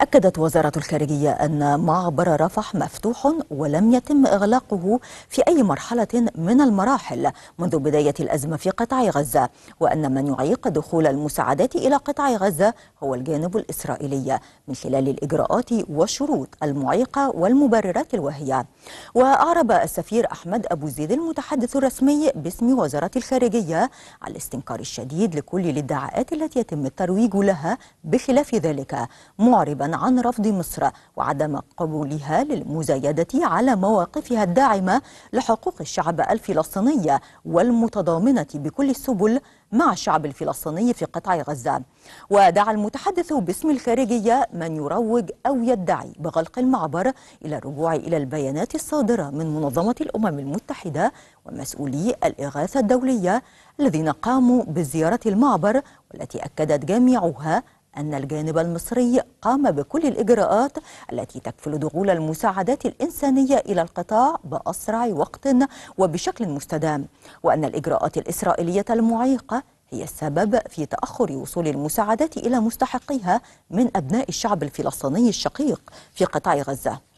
أكدت وزارة الخارجية أن معبر رفح مفتوح ولم يتم إغلاقه في أي مرحلة من المراحل منذ بداية الأزمة في قطاع غزة وأن من يعيق دخول المساعدات إلى قطاع غزة هو الجانب الإسرائيلي من خلال الإجراءات والشروط المعيقة والمبررات الواهية وأعرب السفير أحمد أبو زيد المتحدث الرسمي باسم وزارة الخارجية على الاستنكار الشديد لكل الادعاءات التي يتم الترويج لها بخلاف ذلك معربا عن رفض مصر وعدم قبولها للمزايدة على مواقفها الداعمة لحقوق الشعب الفلسطيني والمتضامنة بكل السبل مع الشعب الفلسطيني في قطاع غزة ودعا المتحدث باسم الخارجية من يروج أو يدعي بغلق المعبر إلى الرجوع إلى البيانات الصادرة من منظمة الأمم المتحدة ومسؤولي الإغاثة الدولية الذين قاموا بزيارة المعبر والتي أكدت جميعها أن الجانب المصري قام بكل الإجراءات التي تكفل دخول المساعدات الإنسانية إلى القطاع بأسرع وقت وبشكل مستدام وأن الإجراءات الإسرائيلية المعيقة هي السبب في تأخر وصول المساعدات إلى مستحقيها من أبناء الشعب الفلسطيني الشقيق في قطاع غزة